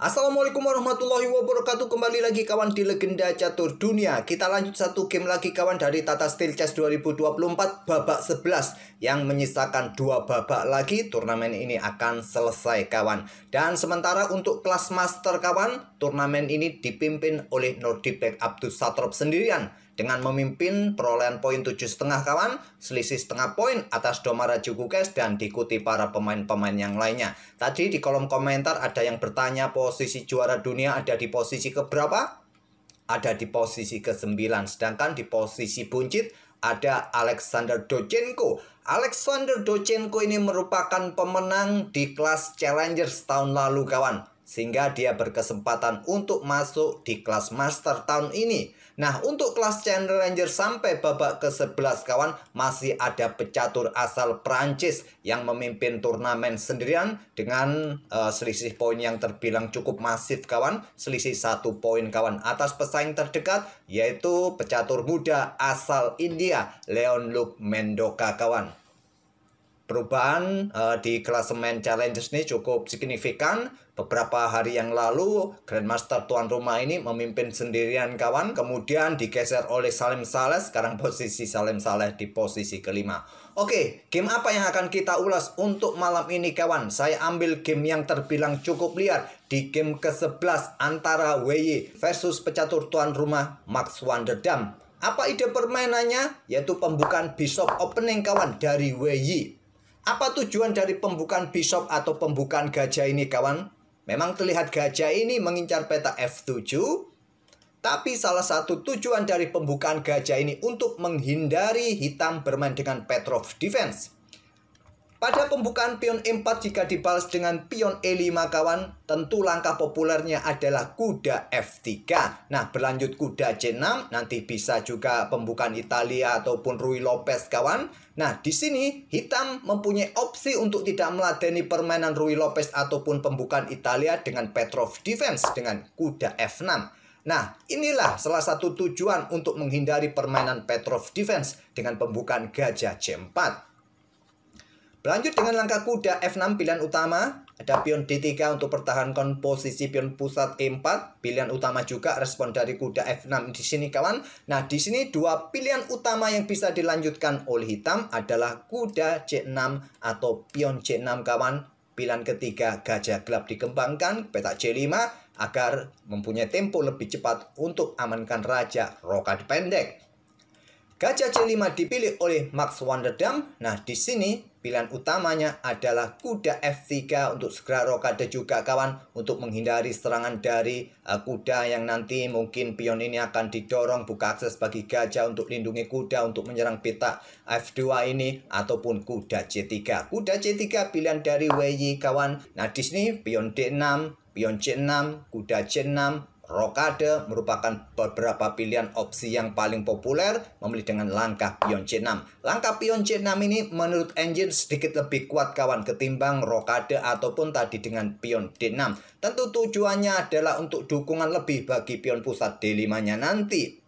Assalamualaikum warahmatullahi wabarakatuh Kembali lagi kawan di Legenda Catur Dunia Kita lanjut satu game lagi kawan dari Tata Steel Chess 2024 Babak 11 Yang menyisakan dua babak lagi Turnamen ini akan selesai kawan Dan sementara untuk kelas master kawan Turnamen ini dipimpin oleh Nordic Back Abdus Satrop sendirian dengan memimpin perolehan poin tujuh setengah kawan, selisih setengah poin atas Domara Jukukes dan diikuti para pemain-pemain yang lainnya. Tadi di kolom komentar ada yang bertanya posisi juara dunia ada di posisi keberapa? Ada di posisi ke-9, sedangkan di posisi buncit ada Alexander Dochenko. Alexander Dochenko ini merupakan pemenang di kelas Challengers tahun lalu kawan. Sehingga dia berkesempatan untuk masuk di kelas Master tahun ini. Nah, untuk kelas Channel Ranger sampai babak ke-11 kawan masih ada pecatur asal Prancis yang memimpin turnamen sendirian dengan uh, selisih poin yang terbilang cukup masif kawan, selisih satu poin kawan atas pesaing terdekat yaitu pecatur muda asal India Leon Luke Mendoka kawan perubahan uh, di klasemen Challengers ini cukup signifikan Beberapa hari yang lalu, Grandmaster tuan rumah ini memimpin sendirian kawan, kemudian digeser oleh Salim Saleh, sekarang posisi Salim Saleh di posisi kelima. Oke, game apa yang akan kita ulas untuk malam ini kawan? Saya ambil game yang terbilang cukup liar di game ke-11 antara WY versus pecatur tuan rumah Max Wanderdam. Apa ide permainannya? Yaitu pembukaan Bishop Opening kawan dari WY. Apa tujuan dari pembukaan Bishop atau pembukaan gajah ini kawan? Memang terlihat gajah ini mengincar peta F7, tapi salah satu tujuan dari pembukaan gajah ini untuk menghindari hitam bermain dengan Petrov Defense. Pada pembukaan pion E4 jika dibalas dengan pion E5 kawan, tentu langkah populernya adalah kuda F3. Nah, berlanjut kuda C6, nanti bisa juga pembukaan Italia ataupun Rui Lopez kawan. Nah, di sini hitam mempunyai opsi untuk tidak meladeni permainan Rui Lopez ataupun pembukaan Italia dengan Petrov defense dengan kuda F6. Nah, inilah salah satu tujuan untuk menghindari permainan Petrov defense dengan pembukaan gajah C4. Berlanjut dengan langkah kuda F6 pilihan utama, ada pion D3 untuk pertahankan posisi pion pusat E4, pilihan utama juga respon dari kuda F6 di sini kawan. Nah, di sini dua pilihan utama yang bisa dilanjutkan oleh hitam adalah kuda C6 atau pion C6 kawan. Pilihan ketiga gajah gelap dikembangkan petak C5 agar mempunyai tempo lebih cepat untuk amankan raja rokat pendek. Gajah C5 dipilih oleh Max Wonderdam. Nah, di sini pilihan utamanya adalah kuda F3 untuk segera rokade juga kawan untuk menghindari serangan dari uh, kuda yang nanti mungkin pion ini akan didorong buka akses bagi gajah untuk lindungi kuda untuk menyerang pita F2 ini ataupun kuda C3. Kuda C3 pilihan dari Wei kawan. Nah, di sini pion D6 pion C6, kuda C6, Rokade merupakan beberapa pilihan opsi yang paling populer memilih dengan langkah pion C6. Langkah pion C6 ini menurut engine sedikit lebih kuat kawan ketimbang rokade ataupun tadi dengan pion D6. Tentu tujuannya adalah untuk dukungan lebih bagi pion pusat D5-nya nanti.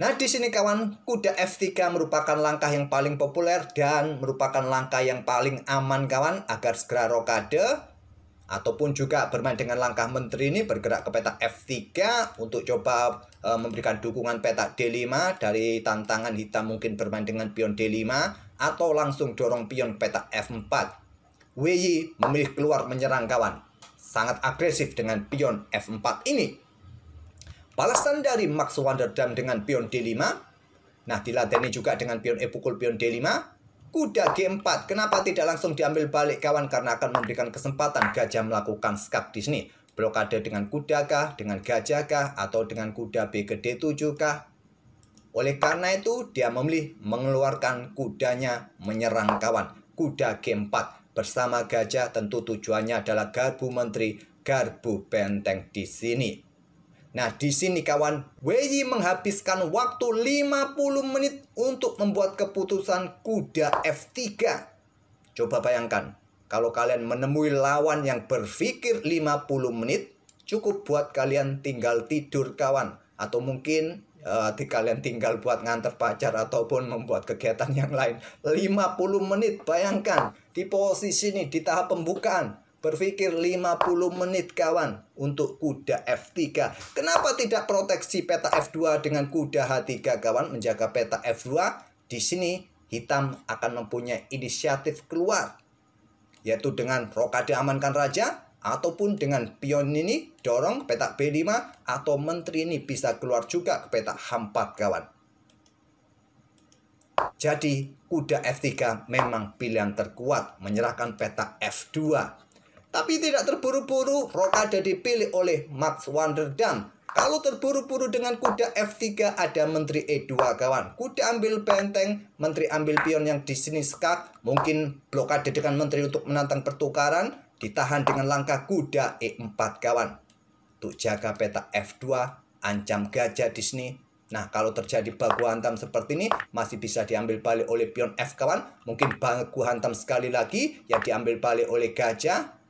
Nah di sini kawan, kuda F3 merupakan langkah yang paling populer dan merupakan langkah yang paling aman kawan agar segera rokade ataupun juga bermain dengan langkah menteri ini bergerak ke petak F3 untuk coba e, memberikan dukungan petak D5 dari tantangan hitam mungkin bermain dengan pion D5 atau langsung dorong pion petak F4. WY memilih keluar menyerang kawan. Sangat agresif dengan pion F4 ini. Balasan dari Max Wanderdam dengan pion D5. Nah, dilateni juga dengan pion E pukul pion D5 Kuda G4, kenapa tidak langsung diambil balik kawan karena akan memberikan kesempatan gajah melakukan skak di sini. Blokade dengan kuda kah, dengan gajah kah, atau dengan kuda B ke D7 kah? Oleh karena itu, dia memilih mengeluarkan kudanya menyerang kawan. Kuda G4 bersama gajah tentu tujuannya adalah garbu menteri, garbu benteng di sini. Nah, di sini kawan, Wei menghabiskan waktu 50 menit untuk membuat keputusan kuda F3. Coba bayangkan, kalau kalian menemui lawan yang berpikir 50 menit, cukup buat kalian tinggal tidur kawan. Atau mungkin uh, kalian tinggal buat nganter pacar ataupun membuat kegiatan yang lain. 50 menit, bayangkan di posisi ini, di tahap pembukaan Berpikir 50 menit kawan untuk kuda F3. Kenapa tidak proteksi peta F2 dengan kuda H3 kawan menjaga peta F2? Di sini hitam akan mempunyai inisiatif keluar. Yaitu dengan rokade amankan raja ataupun dengan pion ini dorong peta B5 atau menteri ini bisa keluar juga ke peta H4 kawan. Jadi kuda F3 memang pilihan terkuat menyerahkan peta F2 tapi tidak terburu-buru, Rokada dipilih oleh Max Wanderdam. Kalau terburu-buru dengan kuda F3 ada menteri E2 kawan. Kuda ambil benteng, menteri ambil pion yang di sini skak. Mungkin blokade dengan menteri untuk menantang pertukaran. Ditahan dengan langkah kuda E4 kawan. Untuk jaga peta F2, ancam gajah di sini. Nah kalau terjadi baku hantam seperti ini masih bisa diambil balik oleh pion F kawan. Mungkin baku hantam sekali lagi yang diambil balik oleh gajah.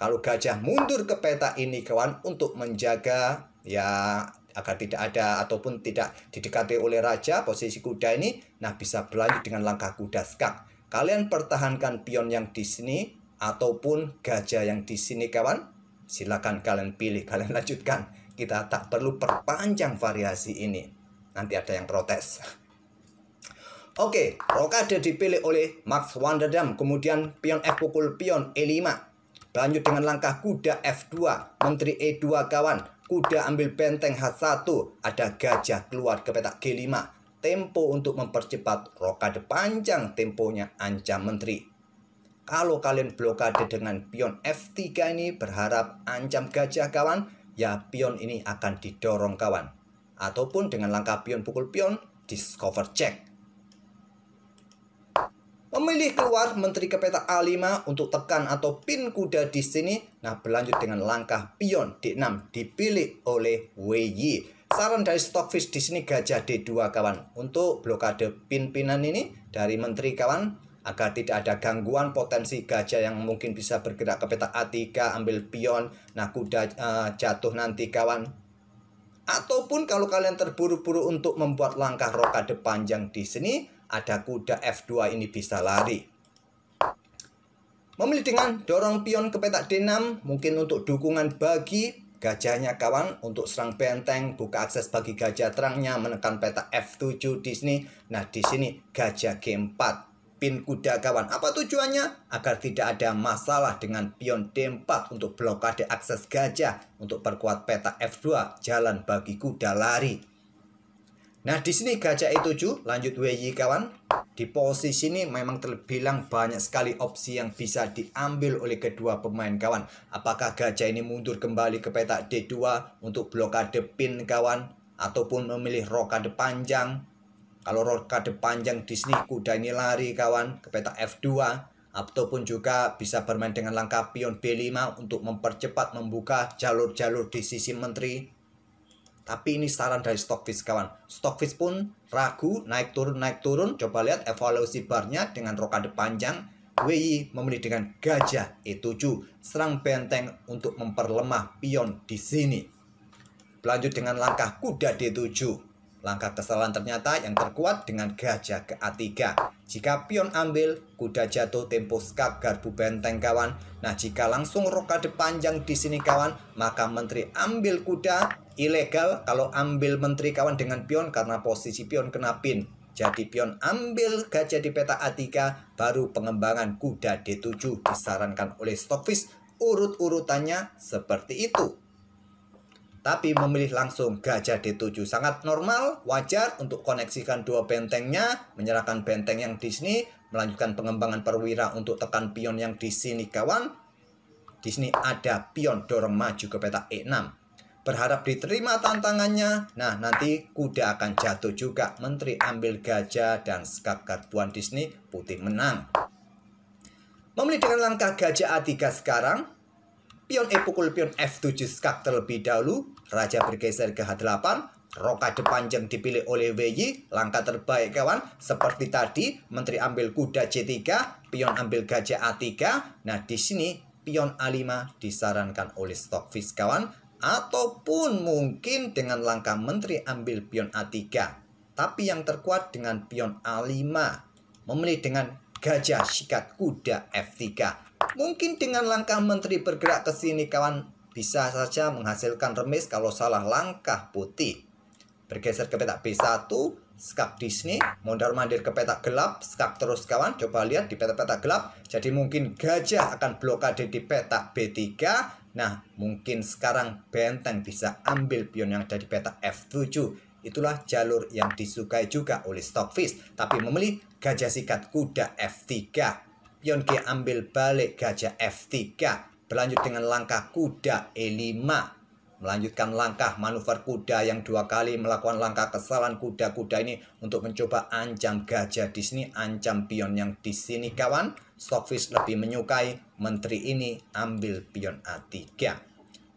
Kalau gajah mundur ke peta ini kawan untuk menjaga ya agar tidak ada ataupun tidak didekati oleh raja posisi kuda ini nah bisa berlanjut dengan langkah kuda skak. Kalian pertahankan pion yang di sini ataupun gajah yang di sini kawan. Silakan kalian pilih, kalian lanjutkan. Kita tak perlu perpanjang variasi ini. Nanti ada yang protes. Oke, okay, rokade dipilih oleh Max Wanderdam, kemudian pion F pukul pion E5 Lanjut dengan langkah kuda F2, menteri E2 kawan. Kuda ambil benteng H1, ada gajah keluar ke petak G5. Tempo untuk mempercepat rokade panjang temponya ancam menteri. Kalau kalian blokade dengan pion F3 ini berharap ancam gajah kawan, ya pion ini akan didorong kawan. Ataupun dengan langkah pion pukul pion, discover check memilih keluar menteri ke peta A5 untuk tekan atau pin kuda di sini. Nah, berlanjut dengan langkah pion D6 dipilih oleh Wei Yi. Saran dari Stockfish di sini gajah D2 kawan. Untuk blokade pin-pinan ini dari menteri kawan agar tidak ada gangguan potensi gajah yang mungkin bisa bergerak ke peta A3 ambil pion nah kuda uh, jatuh nanti kawan ataupun kalau kalian terburu-buru untuk membuat langkah rokade panjang di sini ada kuda F2 ini bisa lari. Memilih dengan dorong pion ke petak D6 mungkin untuk dukungan bagi gajahnya kawan untuk serang benteng, buka akses bagi gajah terangnya, menekan petak F7 di sini. Nah, di sini gajah G4 pin kuda kawan. Apa tujuannya? Agar tidak ada masalah dengan pion D4 untuk blokade akses gajah untuk perkuat petak F2 jalan bagi kuda lari. Nah, di sini gajah E7 lanjut WY kawan. Di posisi ini memang terbilang banyak sekali opsi yang bisa diambil oleh kedua pemain kawan. Apakah gajah ini mundur kembali ke peta D2 untuk blokade pin kawan ataupun memilih rokade panjang. Kalau rokade panjang di sini kuda ini lari kawan ke peta F2 ataupun juga bisa bermain dengan langkah pion B5 untuk mempercepat membuka jalur-jalur di sisi menteri tapi ini saran dari Stockfish kawan. Stockfish pun ragu naik turun naik turun. Coba lihat evaluasi barnya dengan rokade panjang. WI memilih dengan gajah E7 serang benteng untuk memperlemah pion di sini. Berlanjut dengan langkah kuda D7. Langkah kesalahan ternyata yang terkuat dengan gajah ke A3. Jika pion ambil, kuda jatuh tempo skak garbu benteng kawan. Nah jika langsung rokade panjang di sini kawan, maka menteri ambil kuda. Ilegal kalau ambil menteri kawan dengan pion karena posisi pion kena pin. Jadi pion ambil gajah di peta A3, baru pengembangan kuda D7 disarankan oleh Stockfish urut-urutannya seperti itu tapi memilih langsung gajah D7 sangat normal, wajar untuk koneksikan dua bentengnya, menyerahkan benteng yang di sini, melanjutkan pengembangan perwira untuk tekan pion yang di sini kawan. Di sini ada pion dorong maju ke peta E6. Berharap diterima tantangannya. Nah, nanti kuda akan jatuh juga. Menteri ambil gajah dan skak garbuan di sini putih menang. Memilih dengan langkah gajah A3 sekarang, Pion E pukul pion F7 skak terlebih dahulu. Raja bergeser ke H8. Rokade depanjang dipilih oleh WY, langkah terbaik kawan. Seperti tadi, menteri ambil kuda C3, pion ambil gajah A3. Nah, di sini pion A5 disarankan oleh Stockfish kawan. Ataupun mungkin dengan langkah menteri ambil pion A3. Tapi yang terkuat dengan pion A5. Memilih dengan gajah sikat kuda F3. Mungkin dengan langkah menteri bergerak ke sini kawan bisa saja menghasilkan remis kalau salah langkah putih. Bergeser ke petak B1, skap Disney, mondar mandir ke petak gelap, skap terus kawan, coba lihat di petak-petak gelap. Jadi mungkin gajah akan blokade di petak B3, Nah, mungkin sekarang benteng bisa ambil pion yang ada di peta F7. Itulah jalur yang disukai juga oleh Stockfish, tapi memilih gajah sikat kuda F3 pion G ambil balik gajah F3 berlanjut dengan langkah kuda E5 melanjutkan langkah manuver kuda yang dua kali melakukan langkah kesalahan kuda-kuda ini untuk mencoba ancam gajah di sini ancam pion yang di sini kawan Stockfish lebih menyukai menteri ini ambil pion A3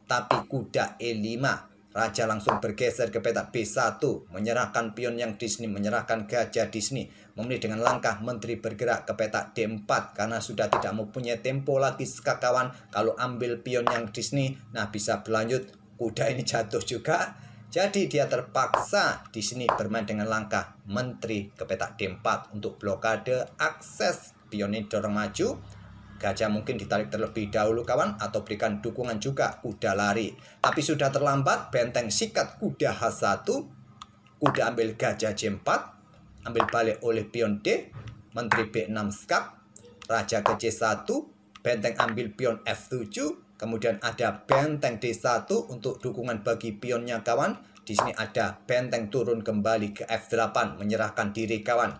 tapi kuda E5 Raja langsung bergeser ke petak B1, menyerahkan pion yang Disney, menyerahkan gajah Disney. Memilih dengan langkah menteri bergerak ke petak D4 karena sudah tidak mempunyai tempo lagi sekakawan. Kalau ambil pion yang Disney, nah bisa berlanjut. Kuda ini jatuh juga. Jadi dia terpaksa di sini bermain dengan langkah menteri ke petak D4 untuk blokade akses pion ini dorong maju Gajah mungkin ditarik terlebih dahulu kawan atau berikan dukungan juga kuda lari. Tapi sudah terlambat, benteng sikat kuda H1, kuda ambil gajah J4, ambil balik oleh pion D, menteri B6 skak, raja ke C1, benteng ambil pion F7, kemudian ada benteng D1 untuk dukungan bagi pionnya kawan. Di sini ada benteng turun kembali ke F8 menyerahkan diri kawan.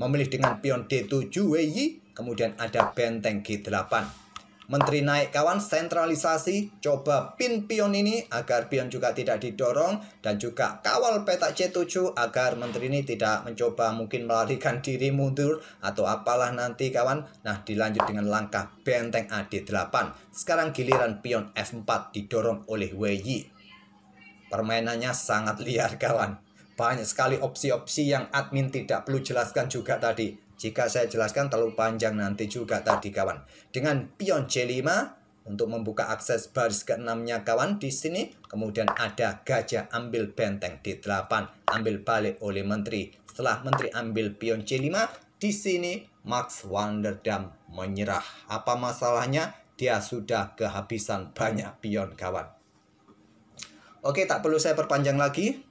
Memilih dengan pion D7 WY kemudian ada benteng G8 Menteri naik kawan sentralisasi coba pin pion ini agar pion juga tidak didorong dan juga kawal petak C7 agar menteri ini tidak mencoba mungkin melarikan diri mundur atau apalah nanti kawan. Nah dilanjut dengan langkah benteng AD8. Sekarang giliran pion F4 didorong oleh WY. Permainannya sangat liar kawan. Banyak sekali opsi-opsi yang admin tidak perlu jelaskan juga tadi jika saya jelaskan terlalu panjang nanti juga tadi kawan. Dengan pion C5 untuk membuka akses baris keenamnya kawan di sini. Kemudian ada gajah ambil benteng di 8 ambil balik oleh menteri. Setelah menteri ambil pion C5 di sini Max Wanderdam menyerah. Apa masalahnya? Dia sudah kehabisan banyak pion kawan. Oke, tak perlu saya perpanjang lagi.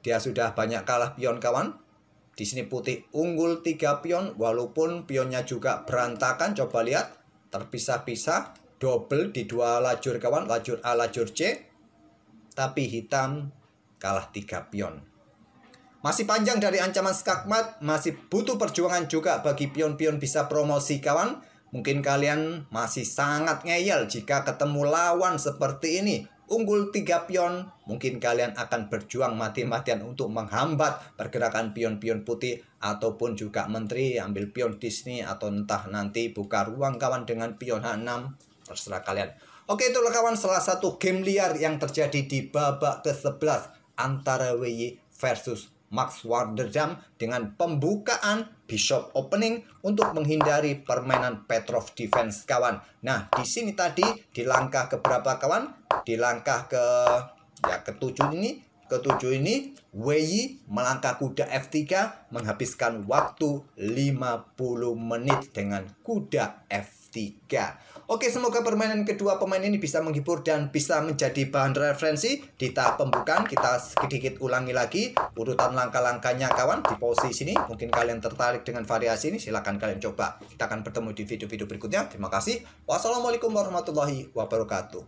Dia sudah banyak kalah pion kawan. Di sini putih unggul tiga pion walaupun pionnya juga berantakan. Coba lihat terpisah-pisah double di dua lajur kawan, lajur A, lajur C. Tapi hitam kalah tiga pion. Masih panjang dari ancaman skakmat, masih butuh perjuangan juga bagi pion-pion bisa promosi kawan. Mungkin kalian masih sangat ngeyel jika ketemu lawan seperti ini unggul tiga pion, mungkin kalian akan berjuang mati-matian untuk menghambat pergerakan pion-pion putih ataupun juga menteri ambil pion Disney atau entah nanti buka ruang kawan dengan pion H6, terserah kalian. Oke itulah kawan salah satu game liar yang terjadi di babak ke-11 antara WY versus Max Warderdam dengan pembukaan Bishop Opening untuk menghindari permainan Petrov Defense kawan. Nah, di sini tadi di langkah keberapa kawan? Di langkah ke ya ke ketujuh ini ke ketujuh ini Wei melangkah kuda F3 menghabiskan waktu 50 menit dengan kuda f 5 3. Oke, semoga permainan kedua pemain ini bisa menghibur dan bisa menjadi bahan referensi di tahap pembukaan. Kita sedikit ulangi lagi urutan langkah-langkahnya kawan di posisi ini Mungkin kalian tertarik dengan variasi ini, silahkan kalian coba. Kita akan bertemu di video-video berikutnya. Terima kasih. Wassalamualaikum warahmatullahi wabarakatuh.